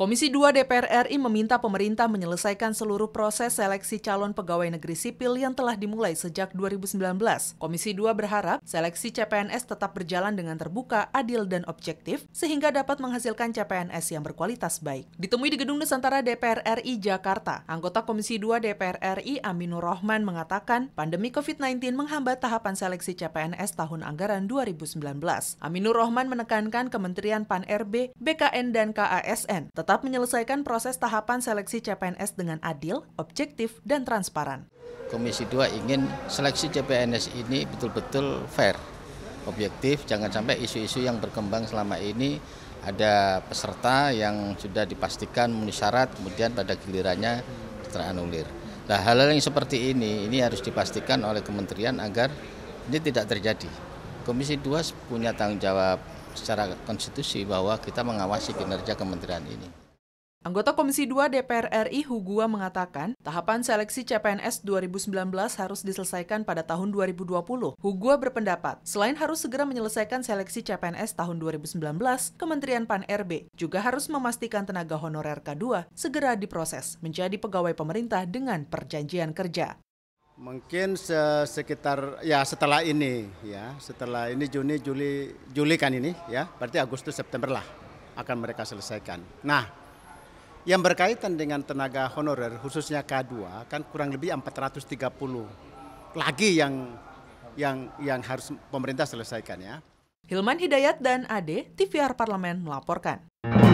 Komisi 2 DPR RI meminta pemerintah menyelesaikan seluruh proses seleksi calon pegawai negeri sipil yang telah dimulai sejak 2019. Komisi 2 berharap seleksi CPNS tetap berjalan dengan terbuka, adil, dan objektif, sehingga dapat menghasilkan CPNS yang berkualitas baik. Ditemui di Gedung Nusantara DPR RI Jakarta, anggota Komisi 2 DPR RI Aminur Rohman mengatakan pandemi COVID-19 menghambat tahapan seleksi CPNS tahun anggaran 2019. Aminur Rohman menekankan Kementerian Pan-RB, BKN, dan KASN tetap tetap menyelesaikan proses tahapan seleksi CPNS dengan adil, objektif, dan transparan. Komisi 2 ingin seleksi CPNS ini betul-betul fair, objektif, jangan sampai isu-isu yang berkembang selama ini ada peserta yang sudah dipastikan memenuhi syarat, kemudian pada gilirannya teranulir. Nah, hal-hal yang seperti ini ini harus dipastikan oleh kementerian agar ini tidak terjadi. Komisi 2 punya tanggung jawab secara konstitusi bahwa kita mengawasi kinerja kementerian ini. Anggota Komisi 2 DPR RI Hugua mengatakan, tahapan seleksi CPNS 2019 harus diselesaikan pada tahun 2020. Hugua berpendapat, selain harus segera menyelesaikan seleksi CPNS tahun 2019, Kementerian Pan-RB juga harus memastikan tenaga honorer K2 segera diproses menjadi pegawai pemerintah dengan perjanjian kerja. Mungkin sekitar ya setelah ini ya, setelah ini Juni Juli Juli kan ini ya, berarti Agustus September lah akan mereka selesaikan. Nah, yang berkaitan dengan tenaga honorer khususnya K2 kan kurang lebih 430 lagi yang yang yang harus pemerintah selesaikan ya. Hilman Hidayat dan Ade, TVR Parlemen melaporkan.